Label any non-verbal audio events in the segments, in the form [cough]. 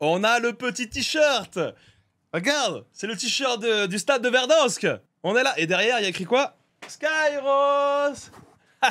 On a le petit t-shirt Regarde, c'est le t-shirt du stade de Verdansk On est là, et derrière, il y a écrit quoi Skyros [laughs]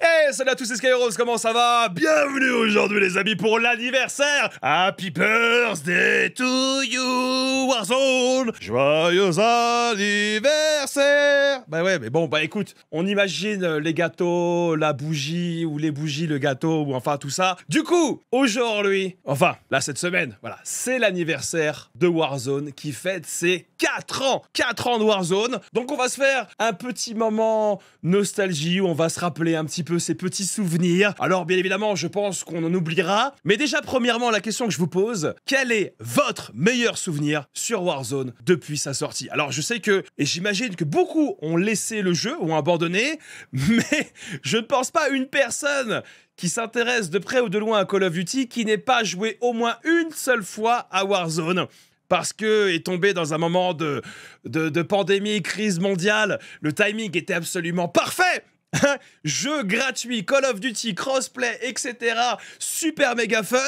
hey, salut à tous, c'est Skyros, comment ça va Bienvenue aujourd'hui les amis pour l'anniversaire Happy birthday to you Warzone Joyeux anniversaire Bah ouais, mais bon, bah écoute, on imagine euh, les gâteaux, la bougie, ou les bougies, le gâteau, ou enfin tout ça. Du coup, aujourd'hui, enfin, là cette semaine, voilà, c'est l'anniversaire de Warzone qui fête ses 4 ans 4 ans de Warzone Donc on va se faire un petit moment nostalgique nostalgie où on va se rappeler un petit peu ses petits souvenirs. Alors bien évidemment, je pense qu'on en oubliera. Mais déjà, premièrement, la question que je vous pose, quel est votre meilleur souvenir sur Warzone depuis sa sortie Alors je sais que, et j'imagine que beaucoup ont laissé le jeu, ont abandonné, [laughs] mais je ne pense pas une personne qui s'intéresse de près ou de loin à Call of Duty qui n'ait pas joué au moins une seule fois à Warzone parce que est tombé dans un moment de, de pandémie, crise mondiale. Le timing était absolument parfait [laughs] jeu gratuit, Call of Duty, crossplay, etc. Super méga fun,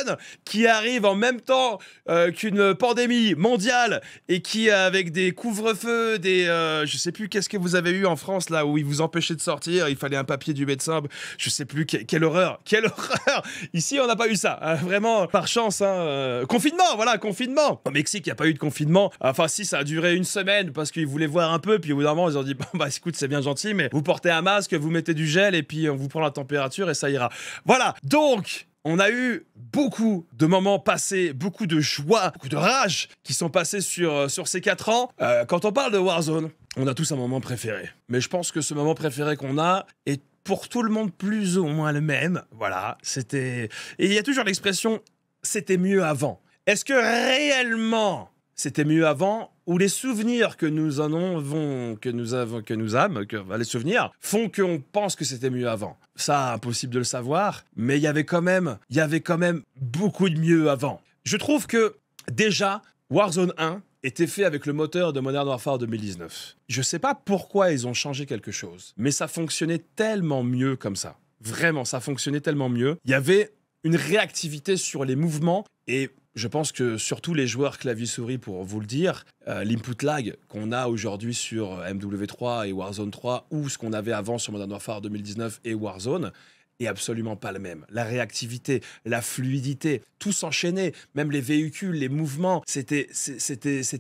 qui arrive en même temps euh, qu'une pandémie mondiale et qui, avec des couvre-feux, des. Euh, je sais plus qu'est-ce que vous avez eu en France là où ils vous empêchaient de sortir, il fallait un papier du médecin, je sais plus, quelle horreur, [laughs] quelle horreur Ici, on n'a pas eu ça, hein, vraiment, par chance. Hein, euh, confinement, voilà, confinement Au Mexique, il n'y a pas eu de confinement. Enfin, si, ça a duré une semaine parce qu'ils voulaient voir un peu, puis au bout d'un moment, ils ont dit bah écoute, c'est bien gentil, mais vous portez un masque, vous mettez du gel et puis on vous prend la température et ça ira. Voilà, donc on a eu beaucoup de moments passés, beaucoup de joie, beaucoup de rage qui sont passés sur, euh, sur ces 4 ans. Euh, quand on parle de Warzone, on a tous un moment préféré. Mais je pense que ce moment préféré qu'on a est pour tout le monde plus ou moins le même. Voilà, c'était... Et il y a toujours l'expression « c'était mieux avant ». Est-ce que réellement c'était mieux avant, ou les souvenirs que nous en avons, que nous avons, que nous âmes, que, bah, les souvenirs font qu'on pense que c'était mieux avant. Ça, impossible de le savoir, mais il y avait quand même, il y avait quand même beaucoup de mieux avant. Je trouve que déjà Warzone 1 était fait avec le moteur de Modern Warfare 2019. Je sais pas pourquoi ils ont changé quelque chose, mais ça fonctionnait tellement mieux comme ça. Vraiment, ça fonctionnait tellement mieux. Il y avait une réactivité sur les mouvements et je pense que surtout les joueurs clavier-souris, pour vous le dire, euh, l'input lag qu'on a aujourd'hui sur euh, MW3 et Warzone 3 ou ce qu'on avait avant sur Modern Warfare 2019 et Warzone est absolument pas le même. La réactivité, la fluidité, tout s'enchaînait, même les véhicules, les mouvements, c'était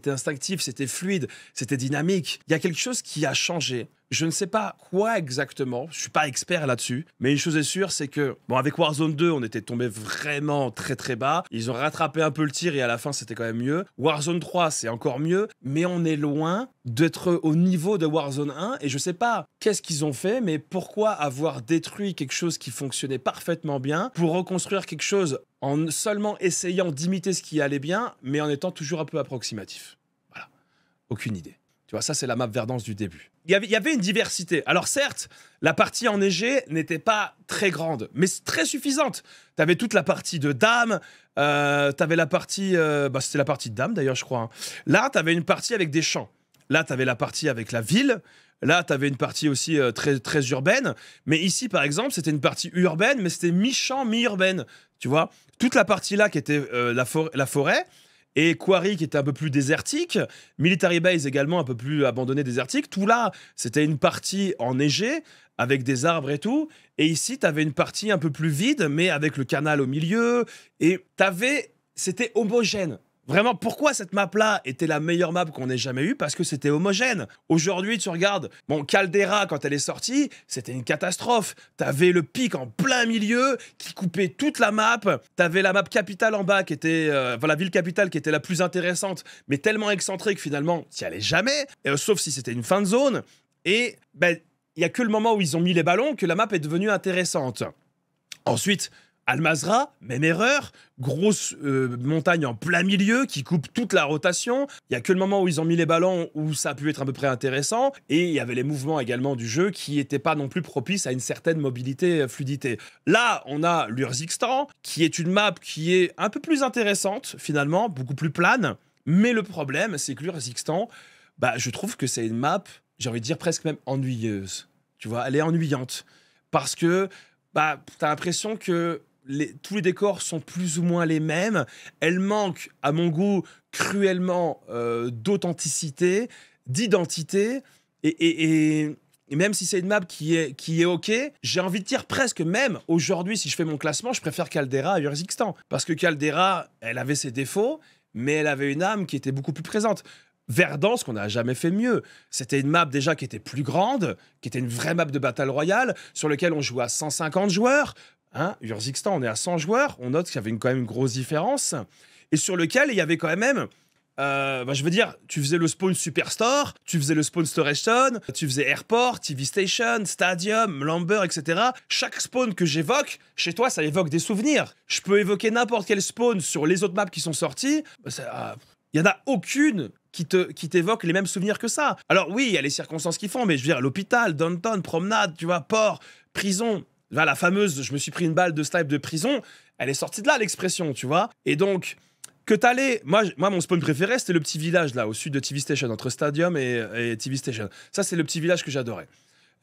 instinctif, c'était fluide, c'était dynamique. Il y a quelque chose qui a changé. Je ne sais pas quoi exactement, je ne suis pas expert là-dessus, mais une chose est sûre, c'est que, bon, avec Warzone 2, on était tombé vraiment très très bas. Ils ont rattrapé un peu le tir et à la fin, c'était quand même mieux. Warzone 3, c'est encore mieux, mais on est loin d'être au niveau de Warzone 1 et je ne sais pas qu'est-ce qu'ils ont fait, mais pourquoi avoir détruit quelque chose qui fonctionnait parfaitement bien pour reconstruire quelque chose en seulement essayant d'imiter ce qui allait bien, mais en étant toujours un peu approximatif. Voilà. Aucune idée ça, c'est la map Verdance du début. Il y, avait, une diversité. Alors, certes, la partie enneigée n'était pas très grande, mais très suffisante. Tu avais toute la partie de dames, euh, tu avais la partie. Euh, bah, c'était la partie de dames, d'ailleurs, je crois. Hein. Là, tu avais une partie avec des champs. Là, tu avais la partie avec la ville. Là, tu avais une partie aussi euh, très, très urbaine. Mais ici, par exemple, c'était une partie urbaine, mais c'était mi-champ, mi-urbaine. Tu vois Toute la partie là qui était euh, la, la, forêt, et Quarry qui était un peu plus désertique, Military Base également un peu plus abandonné, désertique. Tout là, c'était une partie enneigée avec des arbres et tout. Et ici, tu avais une partie un peu plus vide, mais avec le canal au milieu. Et tu C'était homogène. Vraiment, pourquoi cette map-là était la meilleure map qu'on ait jamais eue Parce que c'était homogène. Aujourd'hui, tu regardes, bon, Caldera, quand elle est sortie, c'était une catastrophe. T'avais le pic en plein milieu qui coupait toute la map. T'avais la map capitale en bas qui était, euh, voilà, la ville capitale qui était la plus intéressante, mais tellement excentrée que finalement, n'y allais jamais, euh, sauf si c'était une fin de zone. Et, ben, il y a que le moment où ils ont mis les ballons que la map est devenue intéressante. Ensuite, Almazra, même erreur, grosse euh, montagne en plein milieu qui coupe toute la rotation. Il y a que le moment où ils ont mis les ballons où ça a pu être à peu près intéressant. Et il y avait les mouvements également du jeu qui n'étaient pas non plus propices à une certaine mobilité, euh, fluidité. Là, on a l'Urzikstan qui est une map qui est un peu plus intéressante finalement, beaucoup plus plane. Mais le problème, c'est que l'Urzikstan, bah, je trouve que c'est une map, j'ai envie de dire presque même ennuyeuse. Tu vois, elle est ennuyante parce que bah, as l'impression que tous les décors sont plus ou moins les mêmes. Elle manque, à mon goût, cruellement euh, d'authenticité, d'identité. Et, même si c'est une map qui est, qui est OK, j'ai envie de dire presque même aujourd'hui, si je fais mon classement, je préfère Caldera à Urzikstan. Parce que Caldera, elle avait ses défauts, mais elle avait une âme qui était beaucoup plus présente. Verdansk, ce qu'on n'a jamais fait mieux. C'était une map déjà qui était plus grande, qui était une vraie map de Battle Royale, sur laquelle on jouait à 150 joueurs, Hein, on est à 100 joueurs. On note qu'il y avait une, quand même une grosse différence. Et sur lequel il y avait quand même. Euh, bah, je veux dire, tu faisais le spawn Superstore, tu faisais le spawn Station, tu faisais Airport, TV Station, Stadium, Lumber, etc. Chaque spawn que j'évoque, chez toi, ça évoque des souvenirs. Je peux évoquer n'importe quel spawn sur les autres maps qui sont sorties. Bah, il y n'y en a aucune qui te qui t'évoque les mêmes souvenirs que ça. Alors oui, il y a les circonstances qui font, mais je veux dire, l'hôpital, downtown, promenade, tu vois, port, prison, la fameuse je me suis pris une balle de snipe de prison, elle est sortie de là l'expression, tu vois. Et donc, que t'allais. Moi, moi, mon spawn préféré, c'était le petit village là, au sud de TV Station, entre Stadium et, TV Station. Ça, c'est le petit village que j'adorais.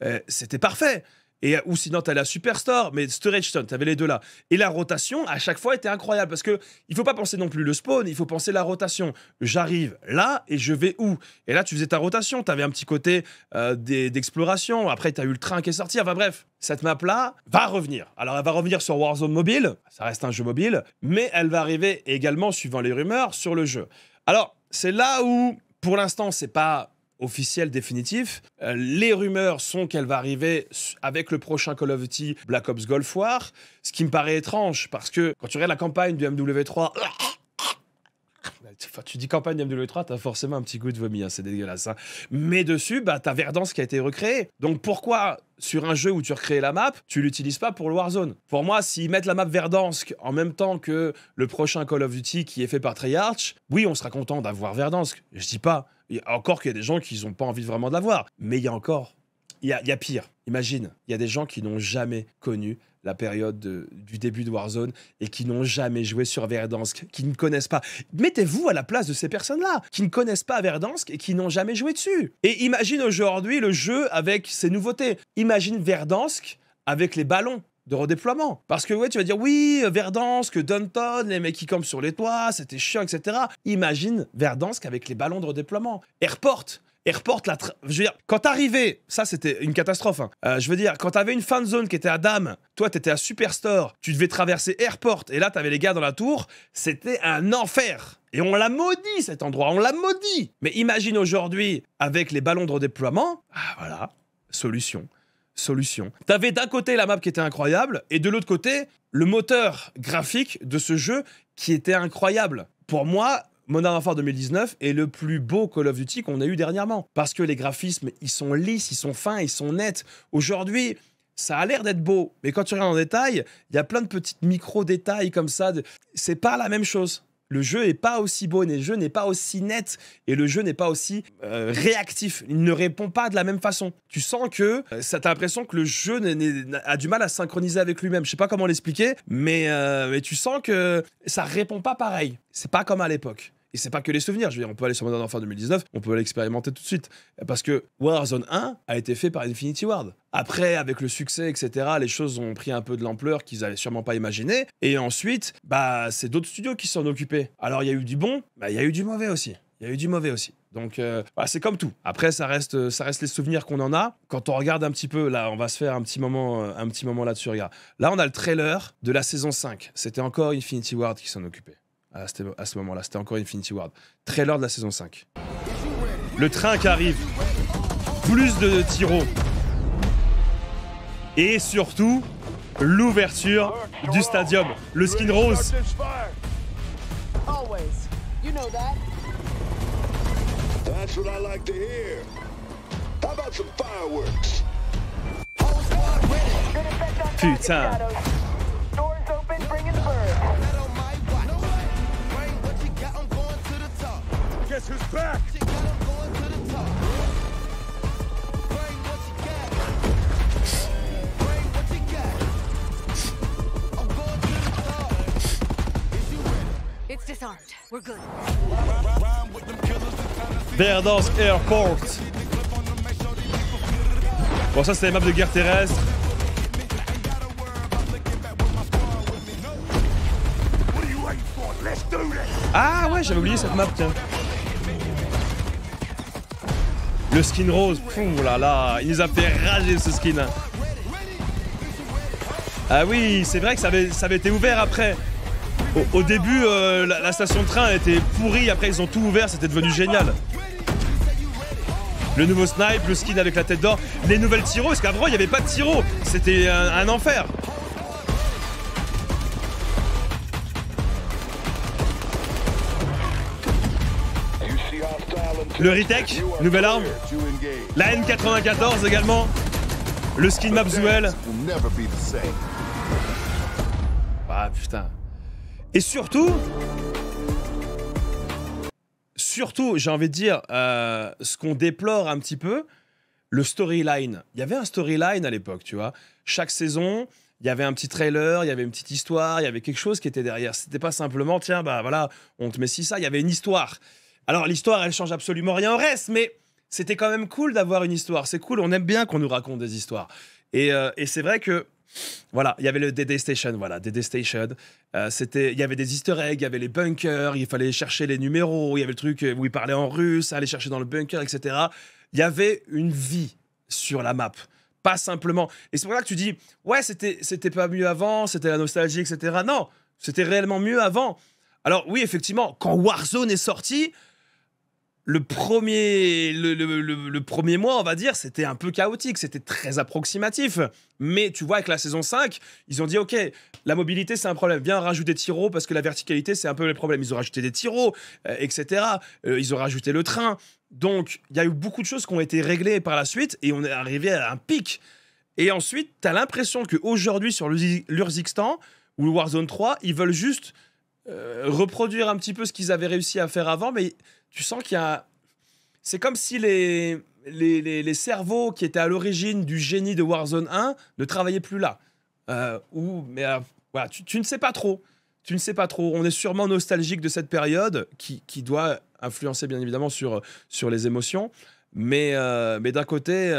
Euh, c'était parfait. Et, euh, ou sinon, tu as la Superstore, mais Storage tu avais les deux là. Et la rotation, à chaque fois, était incroyable parce que il faut pas penser non plus le spawn, il faut penser la rotation. J'arrive là et je vais où Et là, tu faisais ta rotation, tu avais un petit côté euh, d'exploration. Après, tu as eu le train qui est sorti. Enfin bref, cette map-là va revenir. Alors, elle va revenir sur Warzone Mobile, ça reste un jeu mobile, mais elle va arriver également, suivant les rumeurs, sur le jeu. Alors, c'est là où, pour l'instant, c'est pas officiel définitif. Euh, les rumeurs sont qu'elle va arriver avec le prochain Call of Duty Black Ops Golf War, ce qui me paraît étrange parce que quand tu regardes la campagne du MW3, [laughs] tu dis campagne MW3, t'as forcément un petit goût de vomi, hein, c'est dégueulasse. Hein. Mais dessus, bah, t'as Verdansk qui a été recréé. Donc pourquoi, sur un jeu où tu recrées la map, tu l'utilises pas pour le Warzone Pour moi, s'ils mettent la map Verdansk en même temps que le prochain Call of Duty qui est fait par Treyarch, oui, on sera content d'avoir Verdansk. Je dis pas encore qu'il y a des gens qui n'ont pas envie vraiment de l'avoir. Mais il y a encore. Il y a, pire. Imagine, il y a des gens qui n'ont jamais connu la période du début de Warzone et qui n'ont jamais joué sur Verdansk, qui ne connaissent pas. Mettez-vous à la place de ces personnes-là, qui ne connaissent pas Verdansk et qui n'ont jamais joué dessus. Et imagine aujourd'hui le jeu avec ses nouveautés. Imagine Verdansk avec les ballons de redéploiement. Parce que ouais, tu vas dire oui, Verdansk, Dunton, les mecs qui campent sur les toits, c'était chiant, etc. Imagine Verdansk avec les ballons de redéploiement. Airport Airport, la je veux dire, quand t'arrivais, ça c'était une catastrophe, hein. euh, je veux dire, quand t'avais une fan zone qui était à Dame, toi t'étais à Superstore, tu devais traverser Airport, et là t'avais les gars dans la tour, c'était un enfer. Et on l'a maudit cet endroit, on l'a maudit. Mais imagine aujourd'hui, avec les ballons de redéploiement, ah voilà, solution solution. T'avais d'un côté la map qui était incroyable, et de l'autre côté, le moteur graphique de ce jeu qui était incroyable. Pour moi, Modern Warfare 2019 est le plus beau Call of Duty qu'on a eu dernièrement. Parce que les graphismes, ils sont lisses, ils sont fins, ils sont nets. Aujourd'hui, ça a l'air d'être beau, mais quand tu regardes en détail, il y a plein de petits micro-détails comme ça. C'est pas la même chose le jeu n'est pas aussi beau, le jeu n'est pas aussi net et le jeu n'est pas aussi euh, réactif. Il ne répond pas de la même façon. Tu sens que euh, ça t'a l'impression que le jeu a du mal à synchroniser avec lui-même. Je sais pas comment l'expliquer, mais, euh, mais tu sens que ça répond pas pareil. C'est pas comme à l'époque. Et c'est pas que les souvenirs. Je veux dire, on peut aller sur Modern Warfare 2019, on peut l'expérimenter tout de suite. Parce que Warzone 1 a été fait par Infinity Ward. Après, avec le succès, etc., les choses ont pris un peu de l'ampleur qu'ils n'avaient sûrement pas imaginé. Et ensuite, bah, c'est d'autres studios qui s'en occupaient. Alors, il y a eu du bon, mais bah, il y a eu du mauvais aussi. Il y a eu du mauvais aussi. Donc, euh, c'est comme tout. Après, ça reste, ça reste les souvenirs qu'on en a. Quand on regarde un petit peu, là, on va se faire un petit moment, euh, un petit moment là-dessus. Regarde. Là, on a le trailer de la saison 5. C'était encore Infinity Ward qui s'en occupait à ce moment-là. C'était encore Infinity Ward. Trailer de la saison 5. Le train qui arrive. Plus de tiros. Et surtout, l'ouverture du stadium. Le skin rose. Putain. Guess Verdansk Airport. Bon, ça, c'est les maps de guerre terrestre. Ah ouais, j'avais oublié cette map, tiens. Le skin rose, là là, il nous a fait rager ce skin. Ah oui, c'est vrai que ça avait, été ouvert après. Au, début, euh, la, station de train était pourrie, après ils ont tout ouvert, c'était devenu génial. Le nouveau snipe, le skin avec la tête d'or, les nouvelles tiroirs, parce qu'avant il n'y avait pas de tiroirs, c'était un enfer. Le Ritech, nouvelle arme. La N94 également. Le skin map Zuel. Ah putain. Et surtout, surtout, j'ai envie de dire, euh, ce qu'on déplore un petit peu, le storyline. Il y avait un storyline à l'époque, tu vois. Chaque saison, il y avait un petit trailer, il y avait une petite histoire, il y avait quelque chose qui était derrière. C'était pas simplement, tiens, bah voilà, on te met si ça. Il y avait une histoire. Alors l'histoire, elle change absolument rien au reste, mais c'était quand même cool d'avoir une histoire. C'est cool, on aime bien qu'on nous raconte des histoires. Et, euh, c'est vrai que voilà, il y avait le DD Station, voilà, DD Station. Euh, c'était, il y avait des Easter eggs, il y avait les bunkers, il fallait chercher les numéros, il y avait le truc où il parlait en russe, aller chercher dans le bunker, etc. Il y avait une vie sur la map, pas simplement. Et c'est pour ça que tu dis, ouais, c'était, c'était pas mieux avant, c'était la nostalgie, etc. Non, c'était réellement mieux avant. Alors oui, effectivement, quand Warzone est sorti, le premier, le, premier mois, on va dire, c'était un peu chaotique, c'était très approximatif. Mais tu vois, avec la saison 5, ils ont dit, OK, la mobilité, c'est un problème. Viens rajouter des tiroirs parce que la verticalité, c'est un peu le problème. Ils ont rajouté des tiroirs, euh, etc. Euh, ils ont rajouté le train. Donc, il y a eu beaucoup de choses qui ont été réglées par la suite et on est arrivé à un pic. Et ensuite, tu as l'impression qu'aujourd'hui, sur l'Urzikstan, ou le Warzone 3, ils veulent juste euh, reproduire un petit peu ce qu'ils avaient réussi à faire avant, mais tu sens qu'il y a. C'est comme si les, les, cerveaux qui étaient à l'origine du génie de Warzone 1 ne travaillaient plus là. Euh, ou, mais euh, voilà, tu, ne sais pas trop. Tu ne sais pas trop. On est sûrement nostalgique de cette période qui, doit influencer bien évidemment sur, sur les émotions. Mais, mais d'un côté,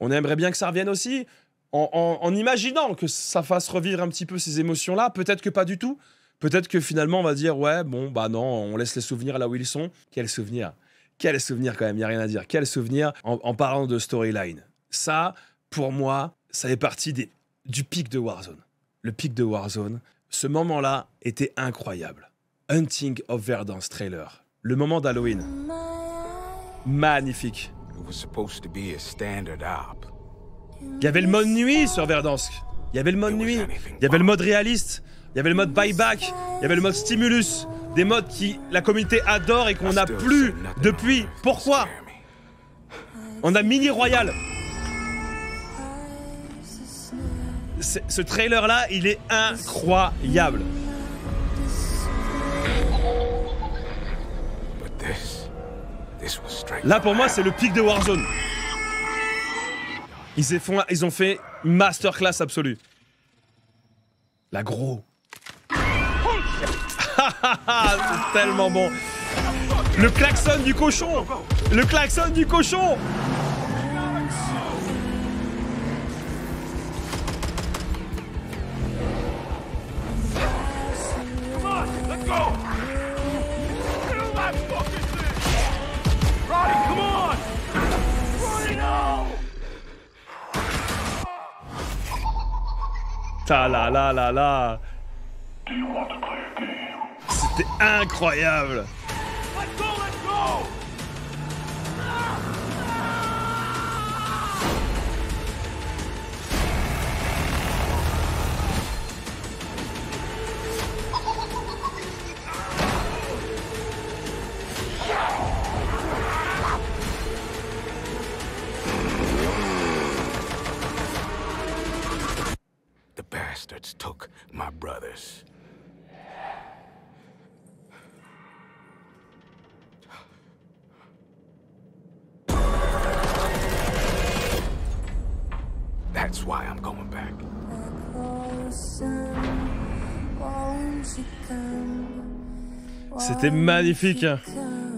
on aimerait bien que ça revienne aussi. en, imaginant que ça fasse revivre un petit peu ces émotions-là, peut-être que pas du tout, Peut-être que finalement, on va dire, ouais, bon, bah non, on laisse les souvenirs là où ils sont. Quel souvenir Quel souvenir quand même, il n'y a rien à dire. Quel souvenir en, parlant de storyline Ça, pour moi, ça est partie du pic de Warzone. Le pic de Warzone, ce moment-là était incroyable. Hunting of Verdansk trailer, le moment d'Halloween. Magnifique. Il y avait le mode nuit sur Verdansk. Il y avait le mode nuit. Il y avait le mode réaliste. Il y avait le mode buyback, il y avait le mode stimulus, des modes qui la communauté adore et qu'on n'a plus depuis. Pourquoi On a Mini Royal. Ce trailer là, il est incroyable. Là pour moi, c'est le pic de Warzone. Ils, ont fait masterclass absolue. La gros c'est tellement bon. Le klaxon du cochon Le klaxon du cochon Ta la la la la. The incroyable bastards took my brothers. C'était magnifique. Hein.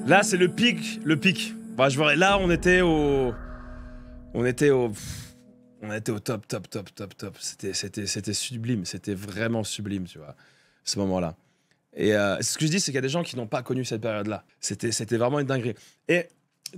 Là, c'est le pic, le pic. Bah, je verrais. Là, on était au, on était au, on était au top, top, top, top, top. C'était, c'était, c'était sublime. C'était vraiment sublime, tu vois, ce moment-là. Et euh, ce que je dis, c'est qu'il y a des gens qui n'ont pas connu cette période-là. C'était, c'était vraiment une dinguerie. Et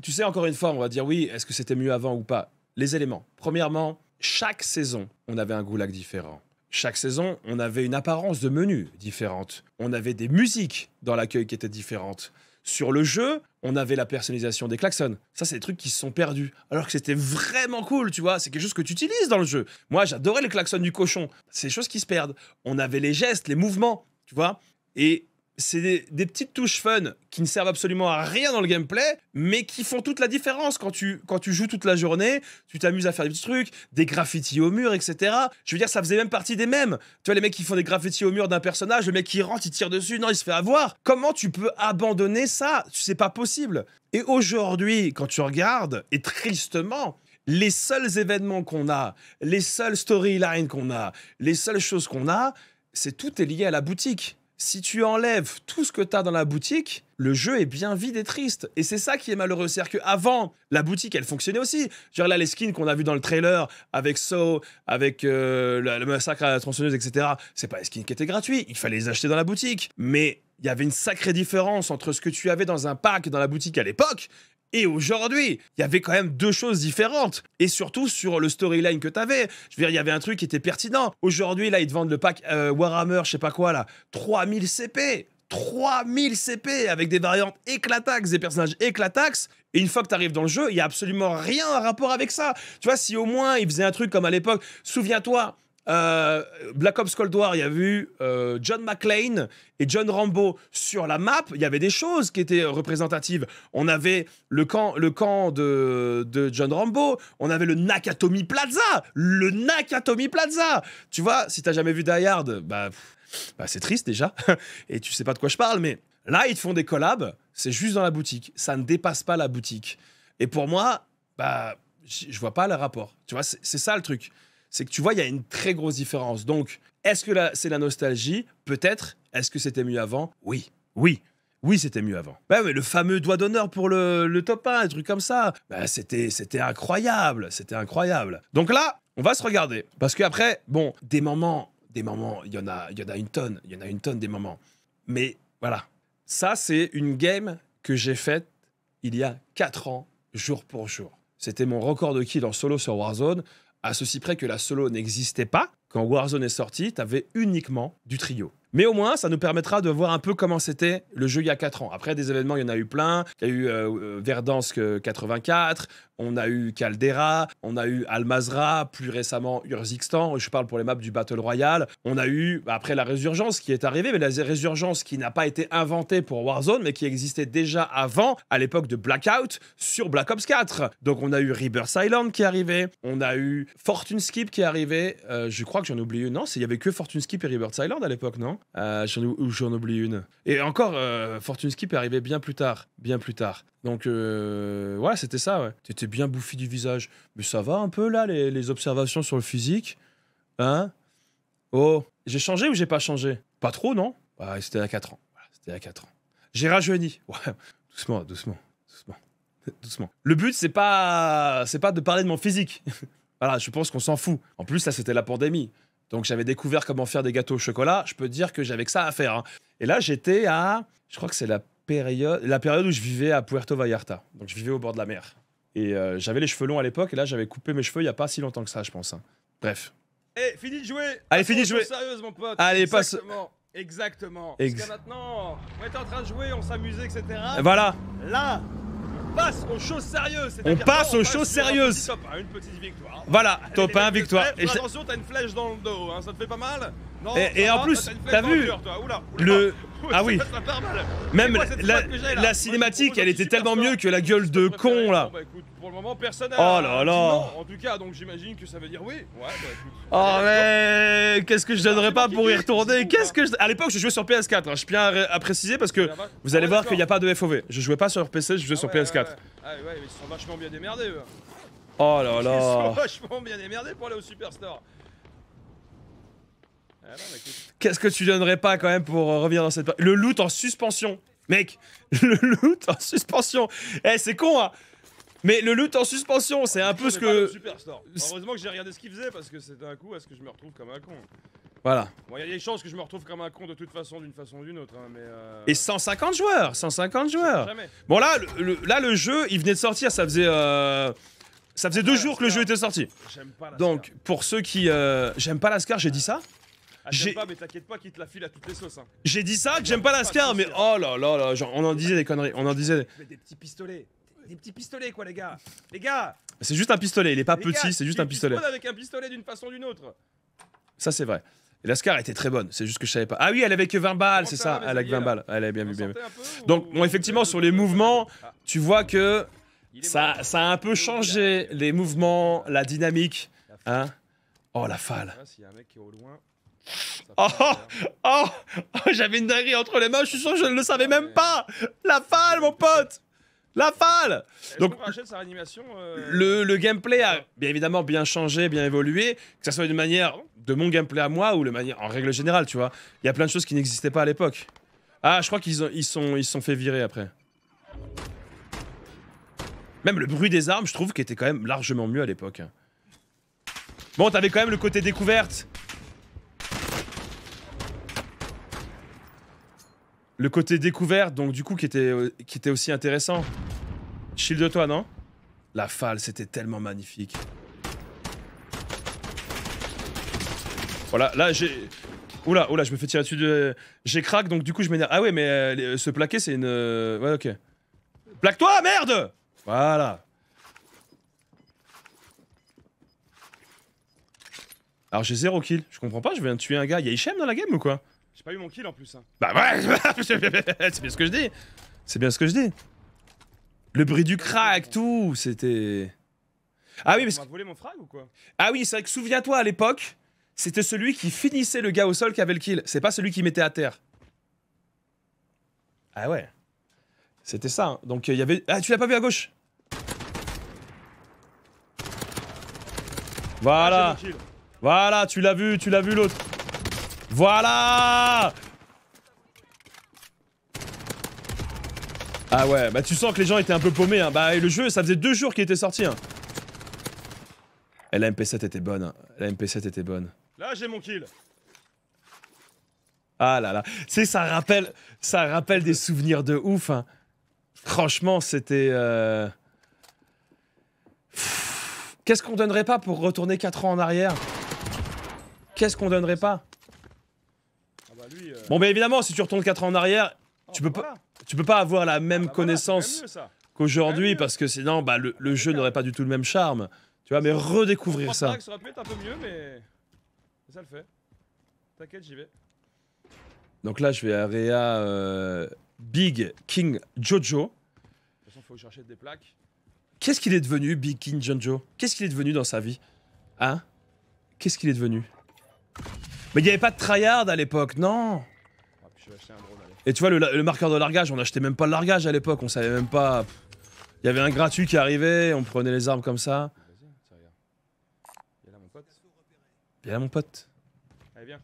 tu sais, encore une fois, on va dire oui. Est-ce que c'était mieux avant ou pas Les éléments. Premièrement, chaque saison, on avait un goulag différent. Chaque saison, on avait une apparence de menu différente. On avait des musiques dans l'accueil qui étaient différentes. Sur le jeu, on avait la personnalisation des klaxons. Ça, c'est des trucs qui se sont perdus. Alors que c'était vraiment cool, tu vois. C'est quelque chose que tu utilises dans le jeu. Moi, j'adorais les klaxons du cochon. C'est des choses qui se perdent. On avait les gestes, les mouvements, tu vois. Et c'est des, petites touches fun qui ne servent absolument à rien dans le gameplay, mais qui font toute la différence quand tu, joues toute la journée, tu t'amuses à faire des petits trucs, des graffitis au mur, etc. Je veux dire, ça faisait même partie des mêmes. Tu vois, les mecs qui font des graffitis au mur d'un personnage, le mec qui rentre, il tire dessus, non, il se fait avoir. Comment tu peux abandonner ça C'est pas possible. Et aujourd'hui, quand tu regardes, et tristement, les seuls événements qu'on a, les seules storylines qu'on a, les seules choses qu'on a, c'est tout est lié à la boutique si tu enlèves tout ce que tu as dans la boutique, le jeu est bien vide et triste. Et c'est ça qui est malheureux. C'est-à-dire qu'avant, la boutique, elle fonctionnait aussi. Genre là, les skins qu'on a vu dans le trailer avec So, avec euh, le, massacre à la tronçonneuse, etc., c'est pas les skins qui étaient gratuits. Il fallait les acheter dans la boutique. Mais il y avait une sacrée différence entre ce que tu avais dans un pack dans la boutique à l'époque et aujourd'hui, il y avait quand même deux choses différentes. Et surtout sur le storyline que tu avais. Je veux dire, il y avait un truc qui était pertinent. Aujourd'hui, là, ils te vendent le pack euh, Warhammer, je sais pas quoi, là. 3000 CP 3000 CP avec des variantes éclataxes, des personnages éclataxes. Et une fois que tu arrives dans le jeu, il y a absolument rien à rapport avec ça. Tu vois, si au moins ils faisaient un truc comme à l'époque, souviens-toi, euh, Black Ops Cold War, il y a eu John McClane et John Rambo sur la map. Il y avait des choses qui étaient représentatives. On avait le camp, le camp de, John Rambo. On avait le Nakatomi Plaza. Le Nakatomi Plaza. Tu vois, si t'as jamais vu Die Hard, bah, bah c'est triste déjà. [laughs] et tu sais pas de quoi je parle, mais là, ils te font des collabs. C'est juste dans la boutique. Ça ne dépasse pas la boutique. Et pour moi, bah, je vois pas le rapport. Tu vois, c'est ça le truc c'est que tu vois, il y a une très grosse différence. Donc, est-ce que c'est la nostalgie Peut-être. Est-ce que c'était mieux avant Oui. Oui. Oui, c'était mieux avant. Bah, mais le fameux doigt d'honneur pour le, top 1, un truc comme ça. Bah, c'était, incroyable. C'était incroyable. Donc là, on va se regarder. Parce qu'après, bon, des moments, des moments, il y, en a, y en a une tonne. Il y en a une tonne des moments. Mais voilà. Ça, c'est une game que j'ai faite il y a 4 ans, jour pour jour. C'était mon record de kill en solo sur Warzone à ceci près que la solo n'existait pas. Quand Warzone est sorti, t'avais uniquement du trio. Mais au moins, ça nous permettra de voir un peu comment c'était le jeu il y a 4 ans. Après, des événements, il y en a eu plein. Il y a eu euh, euh, Verdansk 84, euh, on a eu Caldera, on a eu Almazra, plus récemment Urzikstan, je parle pour les maps du Battle Royale. On a eu, bah, après, la Résurgence qui est arrivée, mais la Résurgence qui n'a pas été inventée pour Warzone, mais qui existait déjà avant, à l'époque de Blackout, sur Black Ops 4. Donc on a eu Rebirth Island qui est arrivé, on a eu Fortune Skip qui est arrivé, je crois que j'en ai oublié, non, il n'y avait que Fortune Skip et Rebirth Island à l'époque, non euh, j'en, oublie une. Et encore, euh, Fortune Skip est arrivé bien plus tard. Bien plus tard. Donc, euh, ouais, c'était ça, ouais. T'étais bien bouffi du visage. Mais ça va un peu, là, les, observations sur le physique Hein Oh, j'ai changé ou j'ai pas changé Pas trop, non ouais, C'était à 4 ans. Voilà, c'était à 4 ans. J'ai rajeuni. [laughs] Ouais, doucement, doucement, doucement. [laughs] doucement. Le but, c'est pas, c'est pas de parler de mon physique. [laughs] voilà, je pense qu'on s'en fout. En plus, ça c'était la pandémie. Donc j'avais découvert comment faire des gâteaux au chocolat. Je peux dire que j'avais que ça à faire. Hein. Et là, j'étais à, je crois que c'est la période, la période où je vivais à Puerto Vallarta. Donc je vivais au bord de la mer. Et euh, j'avais les cheveux longs à l'époque. Et là, j'avais coupé mes cheveux il n'y a pas si longtemps que ça, je pense. Hein. Bref. Eh, fini de jouer. Allez, fini de jouer. Sérieuse, mon pote. Allez, passe. Exactement. Ex Parce que maintenant, on était en train de jouer, on s'amusait, etc. voilà. Là, passe aux choses sérieuses. On passe aux choses sérieuses. Top 1, hein, une petite victoire. Voilà, top 1, victoire. Et attention, t'as une flèche dans le dos, hein, ça te fait pas mal non, et, et en plus, t'as vu le [laughs] ah oui, même quoi, la, la, cinématique, elle était tellement mieux que la gueule de con là. bah, écoute, pour le moment, personne. Oh là là. En tout cas, donc j'imagine que ça veut dire oui. Ouais, bah, écoute, oh mais qu'est-ce que je donnerais pas pour y retourner Qu'est-ce que je... À l'époque, je jouais sur PS4, hein. je tiens à, préciser parce que ah, bah, vous allez voir qu'il n'y a pas de FOV. Je jouais pas sur PC, je jouais ah sur PS4. Ah, ah ouais, mais ils sont vachement bien démerdés, eux. Oh là là Ils sont vachement bien démerdés pour aller au Superstore. qu'est-ce que tu donnerais pas quand même pour euh, revenir dans cette... Le loot en suspension Mec, [laughs] le loot en suspension Eh, c'est con, hein mais le loot en suspension, c'est un peu ce que. Superstore. Heureusement que j'ai regardé ce qu'il faisait parce que c'était un coup à ce que je me retrouve comme un con. Voilà. Bon, il y a des chances que je me retrouve comme un con de toute façon, d'une façon ou d'une autre. Hein, mais euh... Et 150 joueurs 150 joueurs Bon, là le, là, le jeu, il venait de sortir, ça faisait. Euh... Ça faisait deux ah, jours que le jeu était sorti. J'aime pas Donc, pour ceux qui. Euh... J'aime pas l'ascar, j'ai dit ça ah, j'aime pas, mais t'inquiète pas qu'il te la file à toutes les sauces. Hein. J'ai dit ça, que j'aime pas l'ascar, mais hein. oh là là là, genre, on en disait des conneries, on en disait. Des petits pistolets des petits pistolets, quoi, les gars. Les gars C'est juste un pistolet, il est pas petit, c'est juste un pistolet. avec un pistolet d'une façon ou d'une autre. Ça, c'est vrai. Et la Scar était très bonne, c'est juste que je savais pas. Ah oui, elle avait que 20 balles, c'est ça, elle a que 20 balles. Elle est bien vu, bien vu. Donc, bon, effectivement, sur les mouvements, ah. tu vois que ça, ça a un peu changé, les mouvements, la dynamique. Hein Oh, la falle. Oh, oh, oh j'avais une dinguerie entre les mains, je suis sûr que je ne le savais ah, même pas. La falle, mon pote. La falle Donc, euh, le, gameplay a bien évidemment bien changé, bien évolué, que ce soit d'une manière de mon gameplay à moi ou le manière, en règle générale, tu vois. Il y a plein de choses qui n'existaient pas à l'époque. Ah, je crois qu'ils ils sont, ils sont fait virer après. Même le bruit des armes, je trouve, qu'il était quand même largement mieux à l'époque. Bon, t'avais quand même le côté découverte. Le côté découvert, donc du coup, qui était, euh, qui était aussi intéressant. Shield de toi, non La falle, c'était tellement magnifique. Voilà, là, j'ai... Oula, oula, je me fais tirer dessus de... J'ai crack, donc du coup, je m'énerve. Ah ouais, mais euh, se plaquer, c'est une... Euh, ouais, ok. Plaque-toi, merde Voilà. Alors j'ai zéro kill, je comprends pas, je viens de tuer un gars. Y'a Hichem dans la game ou quoi pas eu mon kill en plus. Hein. Bah ouais, [laughs] c'est bien ce que je dis. C'est bien ce que je dis. Le bruit du crack, tout, c'était... Ah oui, mon ou quoi Ah oui, c'est vrai que souviens-toi à l'époque, c'était celui qui finissait le gars au sol qui avait le kill. C'est pas celui qui mettait à terre. Ah ouais. C'était ça. Hein. Donc il euh, y avait... Ah, tu l'as pas vu à gauche ah, Voilà. voilà, tu l'as vu, tu l'as vu l'autre. Voilà Ah ouais, bah tu sens que les gens étaient un peu paumés. Hein. Bah et le jeu, ça faisait deux jours qu'il était sorti. Hein. Et eh, la MP7 était bonne. Hein. La MP7 était bonne. Là, j'ai mon kill. Ah là là. Tu sais, ça rappelle, ça rappelle des souvenirs de ouf. Hein. Franchement, c'était... Euh, qu'est-ce qu'on donnerait pas pour retourner 4 ans en arrière Qu'est-ce qu'on donnerait pas bah, euh, bon, mais évidemment, si tu retournes 4 ans en arrière, oh, tu, peux pas, tu peux pas avoir la même ah, bah connaissance qu'aujourd'hui, parce que sinon, bah, le, ah, jeu n'aurait pas du tout le même charme. Tu vois, mais redécouvrir ça. Ça mieux, mais ça le fait. T'inquiète, j'y vais. Donc là, je vais à Réa euh, Big King Jojo. faut des plaques. Qu'est-ce qu'il est devenu, Big King Jojo Qu'est-ce qu'il est devenu dans sa vie Hein Qu'est-ce qu'il est devenu mais il n'y avait pas de tryhard à l'époque, non Et tu vois, le, marqueur de largage, on n'achetait même pas le largage à l'époque, on savait même pas. Il y avait un gratuit qui arrivait, on prenait les armes comme ça. Il a là mon pote. Il là mon pote. Allez, viens.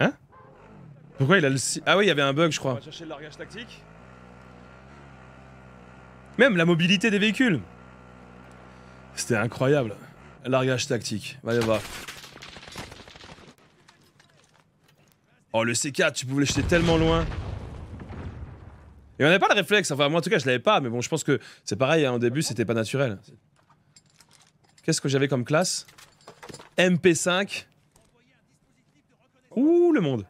Hein Pourquoi il a le. Ah oui, il y avait un bug, je crois. chercher le largage tactique. Même la mobilité des véhicules. C'était incroyable. Largage tactique. Va y avoir. Oh, le C4, tu pouvais jeter tellement loin. Et on n'avait pas le réflexe. Enfin, moi, en tout cas, je l'avais pas. Mais bon, je pense que c'est pareil. Hein, au début, c'était pas naturel. Qu'est-ce que j'avais comme classe MP5. Ouh, le monde.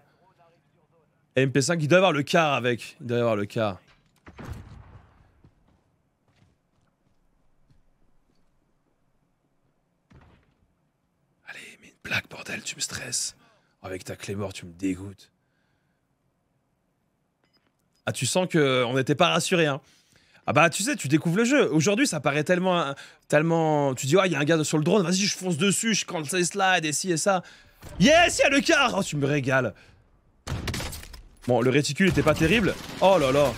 MP5, il doit avoir le car avec. Il doit avoir le car. tu me stresses. Avec ta clé mort, tu me dégoûtes. Ah, tu sens qu'on n'était pas rassuré. Hein. Ah bah tu sais, tu découvres le jeu. Aujourd'hui, ça paraît tellement, hein, tellement. Tu dis, oh, il y a un gars sur le drone. Vas-y, je fonce dessus, je compte les slides et ci et ça. Yes, il y a le car. Oh, tu me régales. Bon, le réticule était pas terrible. Oh là là.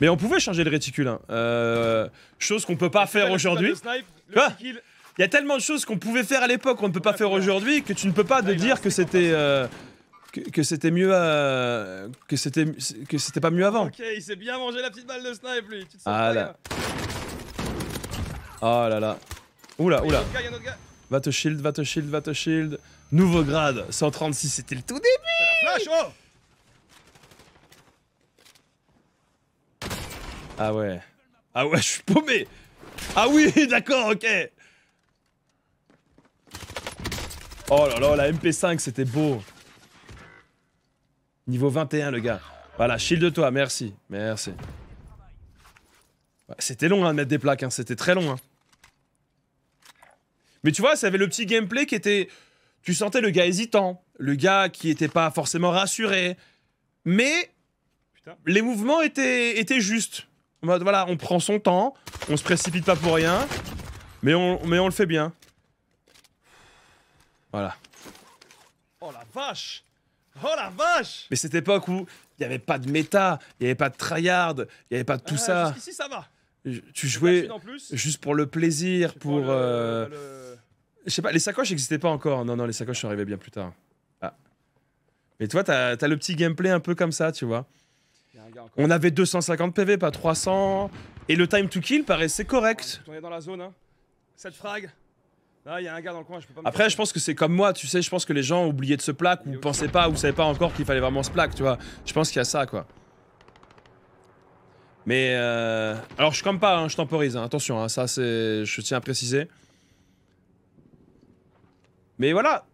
Mais on pouvait changer le réticule. Hein. Euh, chose qu'on peut pas faire aujourd'hui. Il y a tellement de choses qu'on pouvait faire à l'époque, qu'on ne peut pas faire aujourd'hui, que tu ne peux pas de dire que c'était. Euh, que, c'était mieux euh, que c'était que c'était pas mieux avant. Ok, il s'est bien mangé la petite balle de snipe lui. Tu ah là. Oh là là. Oula oula. Va te shield, va te shield, va te shield. Nouveau grade, 136, c'était le tout début. La flash, oh Ah ouais. Ah ouais, je suis paumé. Ah oui, [laughs] d'accord, ok. Oh là là, la MP5, c'était beau. Niveau 21, le gars. Voilà, shield de toi, merci. Merci. C'était long à hein, de mettre des plaques, hein. c'était très long. Hein. Mais tu vois, ça avait le petit gameplay qui était... Tu sentais le gars hésitant, le gars qui était pas forcément rassuré. Mais les mouvements étaient, étaient justes. Voilà, on prend son temps, on se précipite pas pour rien, mais on, mais on le fait bien. Voilà. Oh la vache Oh la vache Mais cette époque où il n'y avait pas de méta, il n'y avait pas de tryhard, il n'y avait pas de tout euh, ça. ça va. tu jouais juste pour le plaisir, pour. Euh... Je sais pas, les sacoches n'existaient pas encore. Non, non, les sacoches sont arrivées bien plus tard. Ah. Mais toi, t'as le petit gameplay un peu comme ça, tu vois. On avait 250 PV, pas 300. Et le time to kill paraissait correct. On est dans la zone, hein. Cette frag. Ah, y un gars dans le coin, je peux pas Après, je pense que c'est comme moi, tu sais, je pense que les gens oubliaient de se plaquer, ou pensaient pas ou savaient pas encore qu'il fallait vraiment se plaquer, tu vois. Je pense qu'il y a ça, quoi. Mais euh, alors, je comme pas, hein, je temporise, hein. attention, hein, ça c'est. Je tiens à préciser. Mais voilà,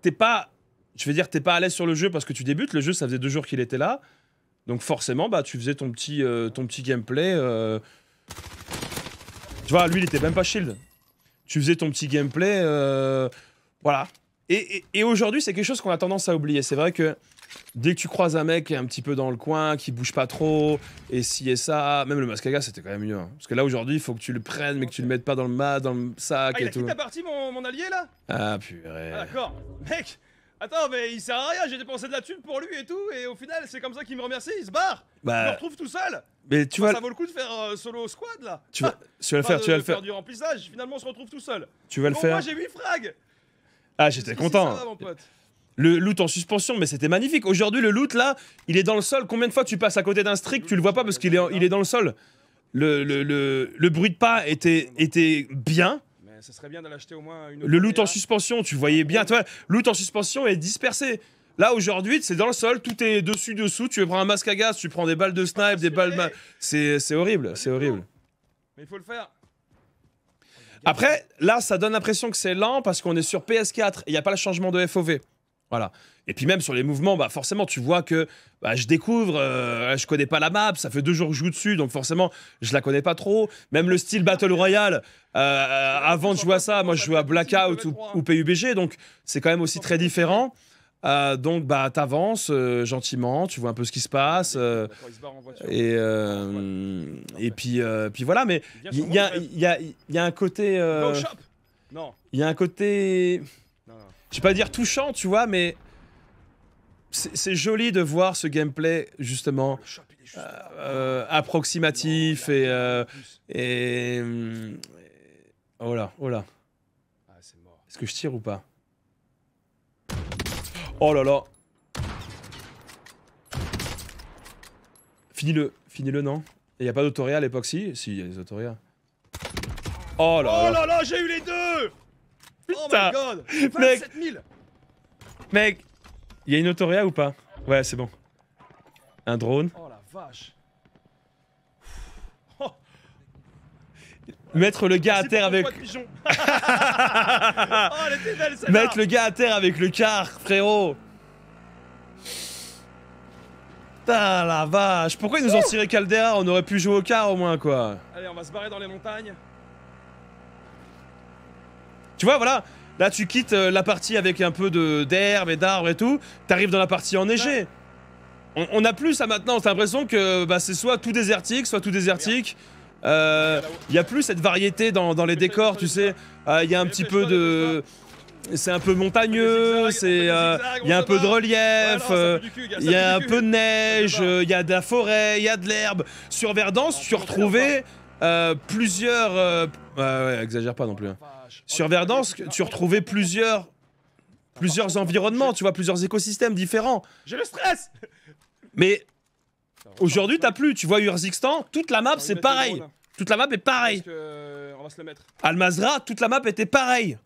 t'es pas. Je vais dire, t'es pas à l'aise sur le jeu parce que tu débutes. Le jeu, ça faisait deux jours qu'il était là. Donc forcément, bah, tu faisais ton petit, euh, ton petit gameplay. Euh. Tu vois, lui, il était même pas shield tu faisais ton petit gameplay. Euh, voilà. Et, aujourd'hui, c'est quelque chose qu'on a tendance à oublier. C'est vrai que dès que tu croises un mec qui est un petit peu dans le coin, qui bouge pas trop, et si et ça, même le masque gaz, c'était quand même mieux. Hein. Parce que là, aujourd'hui, il faut que tu le prennes, mais que tu le mettes pas dans le mat, dans le sac et ah, il a tout. ta partie, mon, mon allié, là Ah, purée. Ah, d'accord. Mec Attends, mais il sert à rien, j'ai dépensé de la thune pour lui et tout, et au final, c'est comme ça qu'il me remercie, il se barre Bah. se retrouve tout seul Mais tu vois. Ça vaut le coup de faire euh, solo squad là Tu vas, ah, tu vas le faire, tu vas le faire. du remplissage, finalement, on se retrouve tout seul. Tu vas le faire. Moi, j'ai 8 frags Ah, j'étais content. Le loot en suspension, mais c'était magnifique. Aujourd'hui, le loot là, il est dans le sol. Combien de fois tu passes à côté d'un streak, tu le vois pas parce qu'il est, il est dans le sol. Le, le, le, le bruit de pas était, était bien. Ce serait bien de l'acheter au moins une. Le loot en suspension, tu voyais bien, toi, loot en suspension est dispersé. Là, aujourd'hui, c'est dans le sol, tout est dessus-dessous. Tu prends un masque à gaz, tu prends des balles de snipe, des balles. de C'est horrible, c'est horrible. Mais il faut le faire. Après, là, ça donne l'impression que c'est lent parce qu'on est sur PS4 il n'y a pas le changement de FOV. Voilà. Et puis même sur les mouvements, bah forcément, tu vois que bah, je découvre, je euh, je connais pas la map, ça fait deux jours que je joue dessus, donc forcément, je la connais pas trop. Même le style Battle Royale, euh, euh, avant de jouer à ça, moi je joue à Blackout ou, PUBG, donc c'est quand même aussi très différent. donc bah t'avances gentiment, tu vois un peu ce qui se passe et et puis puis voilà mais il y, y, y, a un côté il y a un côté je vais pas dire touchant, tu vois, mais c'est joli de voir ce gameplay justement euh, approximatif et, euh, et hmm, oh là oh là est-ce que je tire ou pas oh là là finis-le finis-le non il y a pas d'autoréa à l'époque si si il y a des autoréas oh là oh là, là j'ai eu les deux Oh my god 27 Mec Y'a une autoréa ou pas Ouais, c'est bon. Un drone. Oh la vache Mettre le gars à terre avec. Pigeon. [laughs] oh, elle était belle, Mettre le gars à terre avec le car, frérot. Putain la vache Pourquoi ils nous ont tiré Caldera On aurait pu jouer au car au moins quoi. Allez, on va se barrer dans les montagnes. Tu vois, voilà. Là, tu quittes euh, la partie avec un peu d'herbe et d'arbres et tout. T'arrives dans la partie enneigée. On, on, a plus ça maintenant. T'as l'impression que bah, c'est soit tout désertique, soit tout désertique. Il euh, a plus cette variété dans, les décors, tu sais. Il ah, y a un petit peu de c'est un peu montagneux, c'est il euh, y a un peu de relief, il y a un peu de neige, il y a de la forêt, il y a de l'herbe. Sur Verdance, tu retrouvais plusieurs. ouais, exagère pas non plus. Hein. Sur Verdansk, tu retrouvais plusieurs, plusieurs environnements, tu vois, plusieurs écosystèmes différents. J'ai le stress [laughs] Mais aujourd'hui, t'as plus. Tu vois Urzikstan, toute la map, c'est pareil. Toute la map est PAREIL euh, Almazra, toute la map était pareille.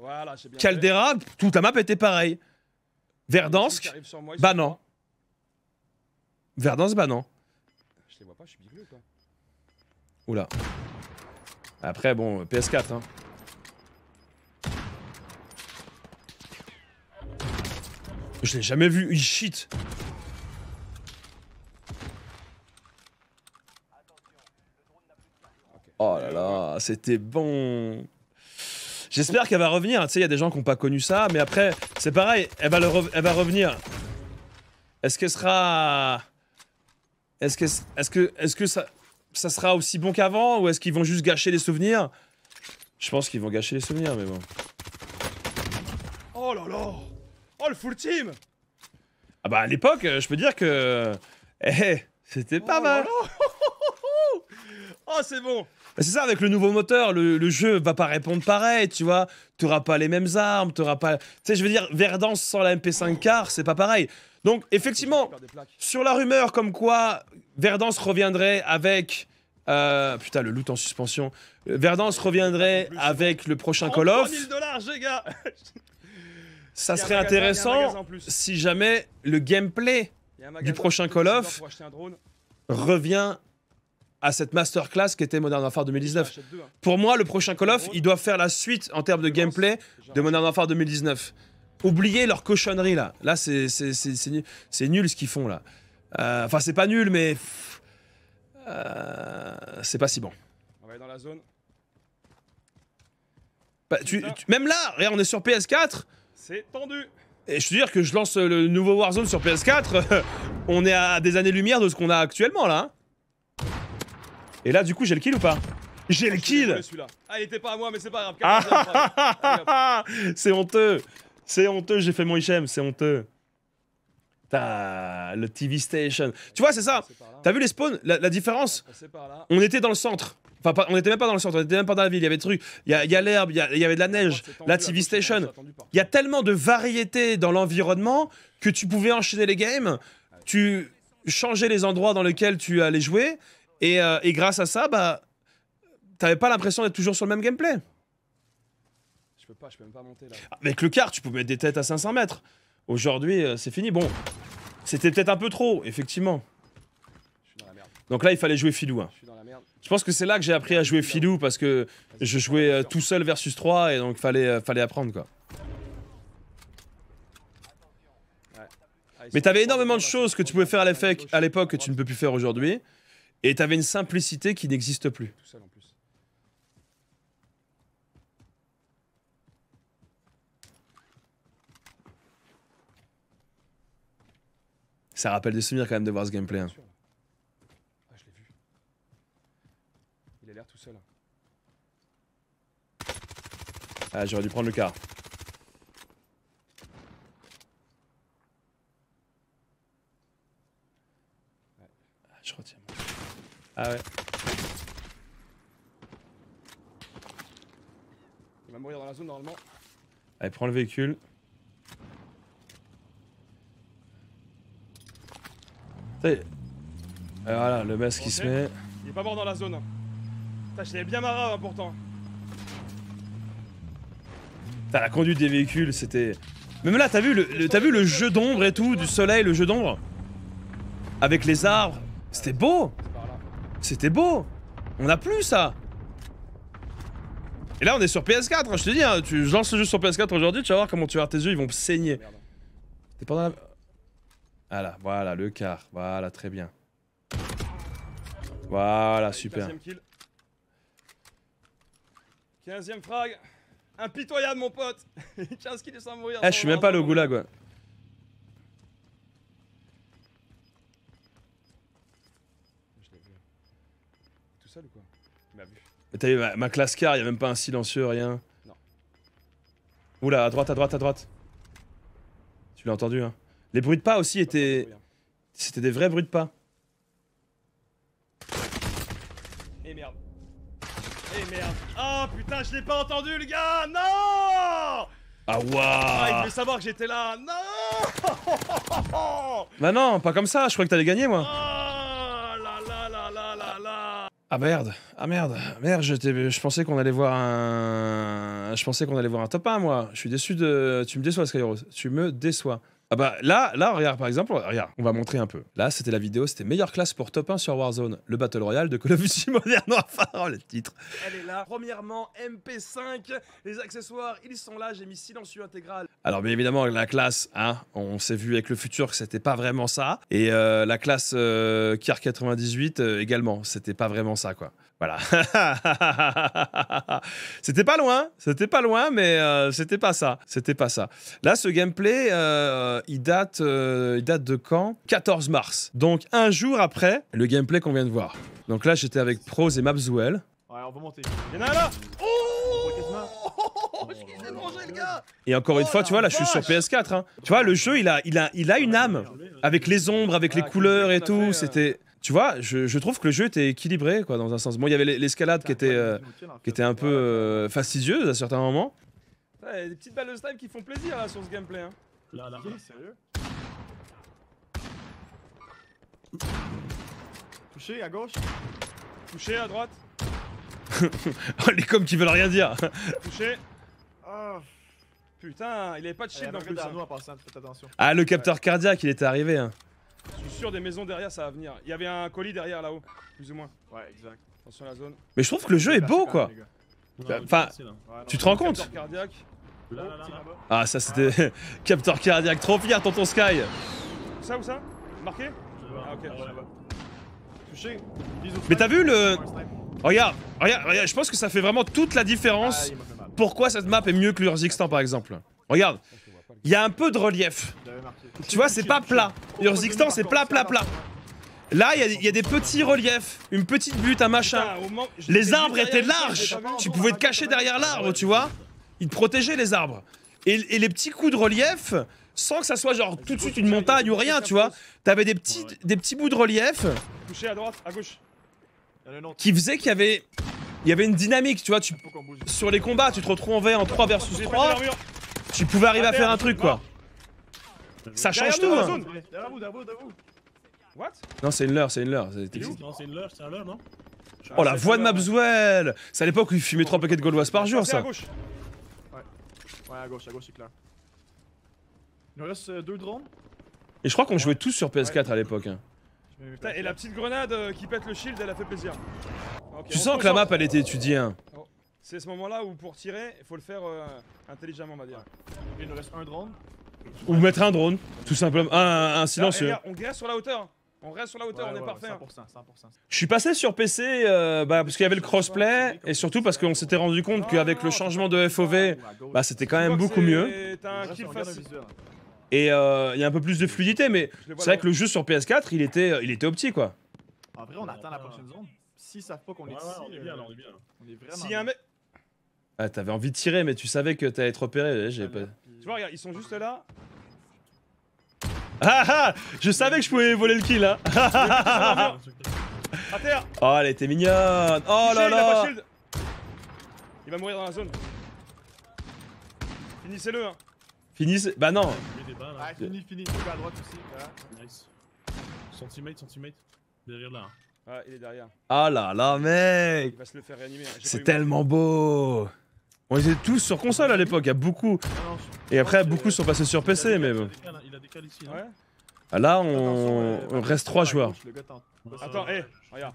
Caldera, toute la map était pareille. Verdansk, bah non. Verdansk, bah non. Je vois pas, je suis Oula. Après, bon, PS4, hein. Je l'ai jamais vu, il shit. Oh là là, c'était bon. J'espère qu'elle va revenir. Tu sais, il y a des gens qui n'ont pas connu ça, mais après, c'est pareil, elle va, va revenir. Est-ce que sera. Est-ce que, est que, est que ça, ça sera aussi bon qu'avant ou est-ce qu'ils vont juste gâcher les souvenirs Je pense qu'ils vont gâcher les souvenirs, mais bon. Oh là là Oh, le full team Ah bah, à l'époque, euh, je peux dire que... [laughs] Eh, c'était pas oh mal [laughs] Oh, c'est bon bah, c'est ça, avec le nouveau moteur, le, jeu va pas répondre pareil, tu vois. T'auras pas les mêmes armes, t'auras pas. Tu sais, je veux dire, Verdance sans la MP5 car, c'est pas pareil. Donc, effectivement, sur la rumeur comme quoi Verdance reviendrait avec. Euh, putain, le loot en suspension. Verdance reviendrait avec le prochain oh, Call of. 3000 gars [laughs] Ça serait intéressant si jamais le gameplay du prochain Call of revient à cette masterclass qui était Modern Warfare 2019. Hein. Pour moi, le prochain Call of, il doit faire la suite en termes de gameplay de Modern Warfare 2019. Oubliez leur cochonnerie là. Là, c'est nul ce qu'ils font là. Euh, enfin, c'est pas nul, mais. Euh, c'est pas si bon. On va aller dans la zone. Bah, même là, regarde, on est sur PS4. C'est tendu. Et je veux dire que je lance euh, le nouveau Warzone sur PS4, [laughs] on est à des années-lumière de ce qu'on a actuellement là. Hein. Et là, du coup, j'ai le kill ou pas J'ai le ah, kill Ah, il était pas à moi, mais c'est pas grave. Ah, ah, c'est honteux C'est honteux, j'ai fait mon Hichem, c'est honteux. T'as le TV Station. Tu vois, c'est ça T'as vu les spawns la différence On était dans le centre on n'était même pas dans le centre, on n'était même pas dans la ville. Il y avait des trucs, il y, a l'herbe, il y, avait de la oh, neige, la TV Station. Il y a tellement de variétés dans l'environnement que tu pouvais enchaîner les games, tu changeais les endroits dans lesquels tu allais jouer, et, euh, grâce à ça, bah, n'avais pas l'impression d'être toujours sur le même gameplay. Je peux pas, je peux même pas monter là. Ah, avec le car, tu pouvais mettre des têtes à 500 mètres. Aujourd'hui, euh, c'est fini. Bon, c'était peut-être un peu trop, effectivement. Donc là, il fallait jouer filou. Hein. Je pense que c'est là que j'ai appris à jouer filou parce que je jouais euh, tout seul versus 3 et donc fallait, euh, fallait apprendre quoi. Mais t'avais énormément de choses que tu pouvais faire à l'époque que tu ne peux plus faire aujourd'hui. Et t'avais une simplicité qui n'existe plus. Ça rappelle des souvenirs quand même de voir ce gameplay. Hein. Ah, j'aurais dû prendre le car. je retiens. Ah ouais. Il va mourir dans la zone normalement. Allez, prends le véhicule. Et euh, voilà, le masque qui se met. Il est pas mort dans la zone. T'as, j'étais bien marrant hein, pourtant la conduite des véhicules, c'était... Même là, t'as vu, le, vu le jeu d'ombre et tout, du soleil, le jeu d'ombre Avec les arbres, c'était beau C'était beau On a plus ça Et là, on est sur PS4, hein, je te dis, hein, tu, lances lance le jeu sur PS4 aujourd'hui, tu vas voir comment tu vas tes yeux, ils vont saigner. T'es pendant la... Voilà, voilà, le quart, voilà, très bien. Voilà, super. 15ème frag Impitoyable, mon pote. 15 sans [laughs] mourir. Eh, je suis même pas le goulag, vu. Tout seul ou quoi Il m'a vu. T'as vu ma, ma, classe car, y a même pas un silencieux, rien. Non. Oula, à droite, à droite, à droite. Tu l'as entendu, hein. Les bruits de pas aussi étaient. Hein. C'était des vrais bruits de pas. Oh, putain, je l'ai pas entendu, le gars Non Ah, ouais. Ah, il devait savoir que j'étais là Non Bah non, pas comme ça, je croyais que t'allais gagner, moi Oh La la la la la Ah merde Ah merde Merde, je, je pensais qu'on allait voir un... Je pensais qu'on allait voir un top 1, moi Je suis déçu de... Tu me déçois, Skyros. Tu me déçois. Ah bah, là, là, regarde par exemple, on va montrer un peu. Là, c'était la vidéo, c'était meilleure classe pour top 1 sur Warzone, le Battle Royale de Call of Duty [laughs] Modern Warfare, le titre. Elle est là, premièrement MP5, les accessoires, ils sont là, j'ai mis silencieux intégral. Alors bien évidemment, la classe, 1, hein, on s'est vu avec le futur que c'était pas vraiment ça, et euh, la classe euh, 98 euh, également, c'était pas vraiment ça quoi. Voilà. [laughs] c'était pas loin, c'était pas loin, mais euh, c'était pas ça, c'était pas ça. Là, ce gameplay, euh, il, date, euh, il date de quand 14 mars. Donc un jour après le gameplay qu'on vient de voir. Donc là, j'étais avec pros et Mapswell. Ouais, on va monter. Il y en a là oh et encore une oh, fois, tu vois, là, je suis sur PS4. Hein. Tu vois, le jeu, il a, il a, il a une âme. Avec les ombres, avec les ah, couleurs et tout. C'était tu vois, je, trouve que le jeu était équilibré, quoi, dans un sens. Bon, il y avait l'escalade qui était, euh, qui était un peu euh, fastidieuse à certains moments. Il y a des petites balles de snipe qui font plaisir, hein, sur ce gameplay. Hein. Là, là, là, sérieux Touché à gauche Touché à droite [laughs] Oh, les coms qui veulent rien dire Touché oh. Putain, il avait pas de ah, shield dans plus. Hein. Hein, ah, le capteur cardiaque, il était arrivé. Hein. Je suis sûr des maisons derrière ça va venir. Il y avait un colis derrière là-haut, plus ou moins. Ouais, exact. Attention à la zone. Mais je trouve que le jeu est beau quoi. Enfin, hein. tu te rends compte Ah ça c'était ah, [laughs] capteur cardiaque trop fier tonton Sky. Ça ou ça Marqué Ah ok. Mais t'as vu le Regarde, regarde, je pense que ça fait vraiment toute la différence ah, pourquoi cette map est mieux que l'Urzikstan par exemple. Regarde, il y a un peu de relief. Tu vois, c'est pas plat. Urzikstan, c'est plat, plat, plat. Là, il y, a des petits reliefs, une petite butte, un machin. Les arbres étaient larges. Tu pouvais te cacher derrière l'arbre, tu vois. Ils te protégeaient, les arbres. Et, les petits coups de relief, sans que ça soit genre tout de suite une montagne ou rien, tu vois. T'avais des petits, des petits bouts de relief. à droite, à gauche. Qui faisaient qu'il y avait il y avait une dynamique, tu vois, sur les combats, tu te retrouves en 3 versus 3, tu pouvais arriver à faire un truc quoi. Ça change tout hein. What Non c'est une leurre, c'est une leurre. c'est une leurre, c'est non Oh la voix de Mapswell C'est à l'époque où il fumait 3 paquets de gauloises par jour ça. Ouais, à gauche, à gauche, c'est clair. Il nous reste euh, deux drones. Et je crois qu'on jouait tous sur PS4 à l'époque. Hein. et la petite grenade euh, qui pète le shield, elle a fait plaisir. tu sens que la map, elle était étudiée. hein. C'est ce moment-là où pour tirer, il faut le faire euh, intelligemment, on va dire. Il nous reste un drone. Ou mettre un drone, tout simplement. un, silencieux. on reste sur la hauteur. On reste sur la hauteur, on est parfait. 100%, 100%. Hein. Je suis passé sur PC euh, bah, parce qu'il y avait le crossplay et surtout parce qu'on s'était rendu compte qu'avec le changement de FOV, bah, c'était quand même beaucoup mieux. Et euh, il y a un peu plus de fluidité, mais c'est vrai que le jeu sur PS4, il était, il était opti, quoi. Après, on atteint la prochaine zone. si ça pas qu'on est ici, on est bien. On est vraiment. Ah, t'avais envie de tirer, mais tu savais que t'allais être repéré. Eh, j'ai ah, pas... Tu vois, regarde, ils sont juste là. Ah, ah ah Je savais que je pouvais voler le kill, hein. [laughs] à terre Oh, elle était mignonne Oh là là Il va mourir dans la zone. Finissez-le, hein. Finissez... Bah non Ah, fini, fini. Il à droite aussi. Nice. Son teammate, Derrière là. Ah, il est derrière. Ah là là, mec Il va se le faire réanimer. Hein. C'est tellement beau on était tous sur console à l'époque, il y a beaucoup. Et après, beaucoup sont passés sur PC, mais bon. Ah, là, on, reste 3 joueurs. Attends, hé, regarde.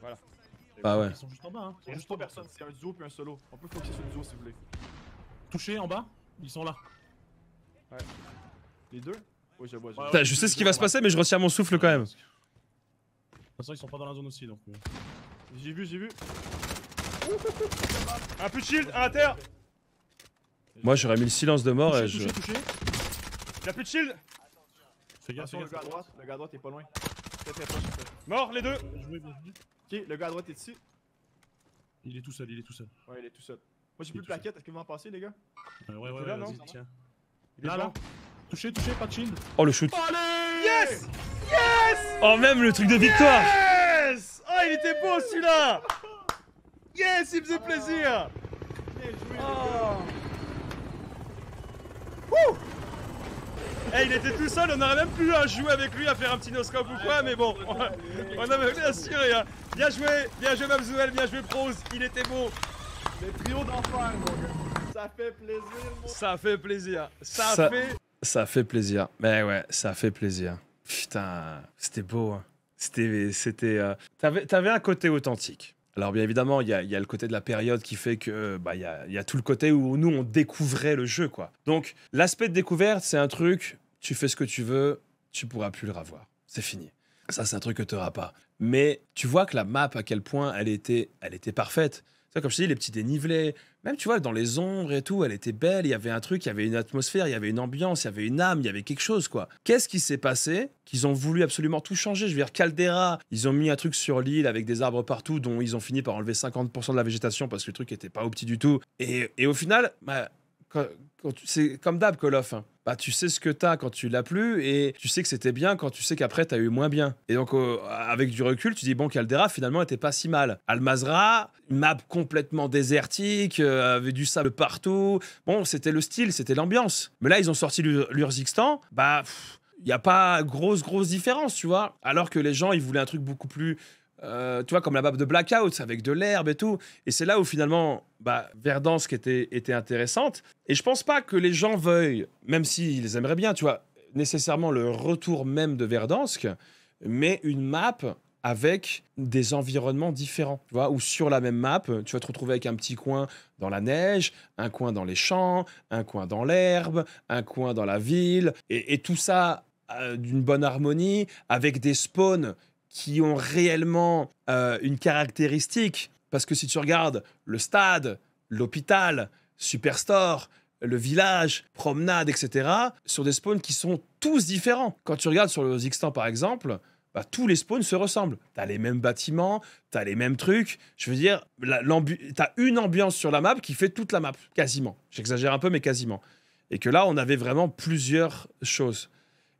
Voilà. Bah ouais. Ils sont juste en bas, hein. Ils sont juste en personne, c'est un duo puis un solo. On peut focus sur le duo si vous voulez. Touché en bas, ils sont là. Ouais. Les deux Ouais, je vois, je Je sais ce qui va se passer, mais je retiens mon souffle quand même. De toute façon, ils sont pas dans la zone aussi donc. Euh. J'ai vu, j'ai vu. Un plus de shield, un à terre Moi j'aurais mis le silence de mort et je. Touché, Il a plus de shield Fais gaffe, le gars à droite, le gars droite est pas loin. Mort les deux Ok, le gars à droite est dessus. Il est tout seul, il est tout seul. Ouais, il est tout seul. Moi j'ai plus de plaquette, est-ce que vous m'en passez les gars euh, Ouais, ouais, ouais, tiens. Il est là, là. Touché, touché, pas de shield. Oh le shoot. yes Yes Oh, même le truc de victoire Yes Oh, il était beau celui-là Yes, il faisait plaisir Oh. Eh, il était tout seul, on n'aurait même plus à hein, jouer avec lui, à faire un petit noscope ou quoi, mais bon, [laughs] on avait bien sûr rien. Hein. Bien joué, bien joué Mabzuel, bien joué Prose, il était beau. Les trio d'enfants. Ça fait plaisir, Ça fait plaisir. Ça, fait... Ça fait plaisir. Mais ouais, ça fait plaisir. Putain, c'était beau, hein. C'était... Euh, t'avais un côté authentique. Alors bien évidemment, il y a, le côté de la période qui fait que bah il y a, tout le côté où nous on découvrait le jeu quoi. Donc l'aspect de découverte, c'est un truc, tu fais ce que tu veux, tu pourras plus le revoir. C'est fini. Ça c'est un truc que tu n'auras pas. Mais tu vois que la map à quel point elle était elle était parfaite comme je te dis, les petits dénivelés, même tu vois, dans les ombres et tout, elle était belle, il y avait un truc, il y avait une atmosphère, il y avait une ambiance, il y avait une âme, il y avait quelque chose, quoi. Qu'est-ce qui s'est passé Qu'ils ont voulu absolument tout changer. Je veux dire, Caldera, ils ont mis un truc sur l'île avec des arbres partout, dont ils ont fini par enlever 50% de la végétation parce que le truc était pas au petit du tout. Et, au final, bah, c'est comme d'hab, Call bah, tu sais ce que t'as quand tu l'as plus et tu sais que c'était bien quand tu sais qu'après t'as eu moins bien. Et donc, avec du recul, tu dis, bon, Caldera, finalement, était pas si mal. Almazra, map complètement désertique, euh, avait du sable partout. Bon, c'était le style, c'était l'ambiance. Mais là, ils ont sorti l'Urzikstan, bah, il n'y a pas grosse, grosse différence, tu vois. Alors que les gens, ils voulaient un truc beaucoup plus euh, tu vois, comme la map de Blackout, avec de l'herbe et tout. Et c'est là où finalement, bah, Verdansk était, était intéressante. Et je pense pas que les gens veuillent, même s'ils aimeraient bien, tu vois, nécessairement le retour même de Verdansk, mais une map avec des environnements différents, tu vois, ou sur la même map, tu vas te retrouver avec un petit coin dans la neige, un coin dans les champs, un coin dans l'herbe, un coin dans la ville, et, tout ça euh, d'une bonne harmonie, avec des spawns qui ont réellement euh, une caractéristique. Parce que si tu regardes le stade, l'hôpital, Superstore, le village, promenade, etc., sur des spawns qui sont tous différents. Quand tu regardes sur le Zixtan par exemple, bah, tous les spawns se ressemblent. Tu as les mêmes bâtiments, tu as les mêmes trucs. Je veux dire, tu as une ambiance sur la map qui fait toute la map, quasiment. J'exagère un peu, mais quasiment. Et que là, on avait vraiment plusieurs choses.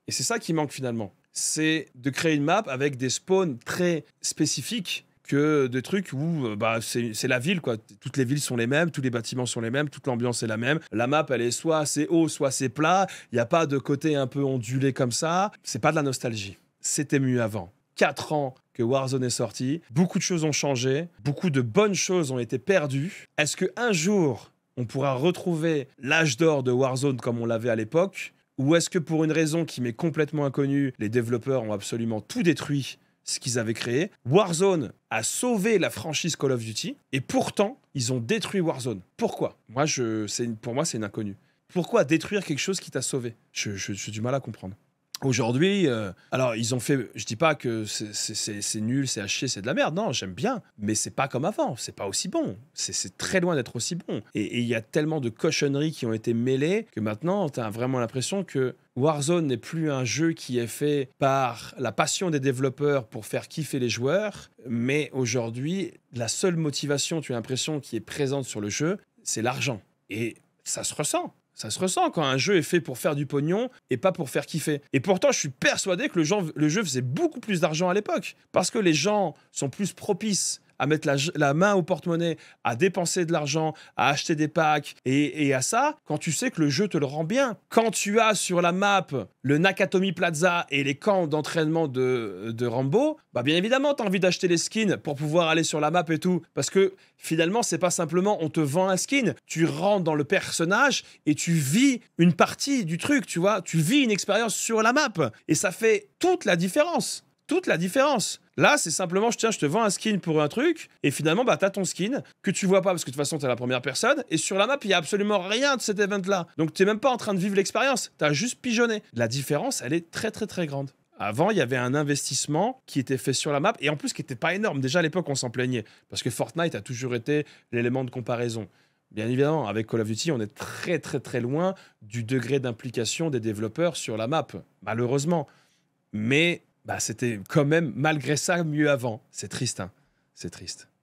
Et c'est ça qui manque finalement c'est de créer une map avec des spawns très spécifiques que des trucs où euh, bah, c'est la ville. quoi. Toutes les villes sont les mêmes, tous les bâtiments sont les mêmes, toute l'ambiance est la même. La map, elle est soit assez haut, soit assez plat. Il n'y a pas de côté un peu ondulé comme ça. C'est pas de la nostalgie. C'était mieux avant. Quatre ans que Warzone est sorti. Beaucoup de choses ont changé. Beaucoup de bonnes choses ont été perdues. Est-ce que un jour, on pourra retrouver l'âge d'or de Warzone comme on l'avait à l'époque ou est-ce que pour une raison qui m'est complètement inconnue, les développeurs ont absolument tout détruit ce qu'ils avaient créé Warzone a sauvé la franchise Call of Duty et pourtant ils ont détruit Warzone. Pourquoi Moi, je, pour moi, c'est une inconnue. Pourquoi détruire quelque chose qui t'a sauvé J'ai du mal à comprendre. Aujourd'hui, euh, alors ils ont fait, je dis pas que c'est nul, c'est haché, c'est de la merde, non, j'aime bien, mais c'est pas comme avant, c'est pas aussi bon, c'est très loin d'être aussi bon. Et il y a tellement de cochonneries qui ont été mêlées que maintenant, tu as vraiment l'impression que Warzone n'est plus un jeu qui est fait par la passion des développeurs pour faire kiffer les joueurs, mais aujourd'hui, la seule motivation, tu as l'impression, qui est présente sur le jeu, c'est l'argent. Et ça se ressent. Ça se ressent quand un jeu est fait pour faire du pognon et pas pour faire kiffer. Et pourtant, je suis persuadé que le, jeu faisait beaucoup plus d'argent à l'époque. Parce que les gens sont plus propices à mettre la, main au porte-monnaie, à dépenser de l'argent, à acheter des packs et, à ça, quand tu sais que le jeu te le rend bien. Quand tu as sur la map le Nakatomi Plaza et les camps d'entraînement de, Rambo, bah bien évidemment, tu as envie d'acheter les skins pour pouvoir aller sur la map et tout. Parce que finalement, c'est pas simplement on te vend un skin, tu rentres dans le personnage et tu vis une partie du truc, tu vois. Tu vis une expérience sur la map et ça fait toute la différence toute la différence. Là, c'est simplement, je tiens, je te vends un skin pour un truc, et finalement, bah, t'as ton skin, que tu vois pas, parce que de toute façon, t'es la première personne, et sur la map, il y a absolument rien de cet event-là. Donc, t'es même pas en train de vivre l'expérience, t'as juste pigeonné. La différence, elle est très, très, très grande. Avant, il y avait un investissement qui était fait sur la map et en plus qui était pas énorme. Déjà à l'époque, on s'en plaignait parce que Fortnite a toujours été l'élément de comparaison. Bien évidemment, avec Call of Duty, on est très très très loin du degré d'implication des développeurs sur la map, malheureusement. Mais bah, c'était quand même, malgré ça, mieux avant. C'est triste, hein. c'est triste.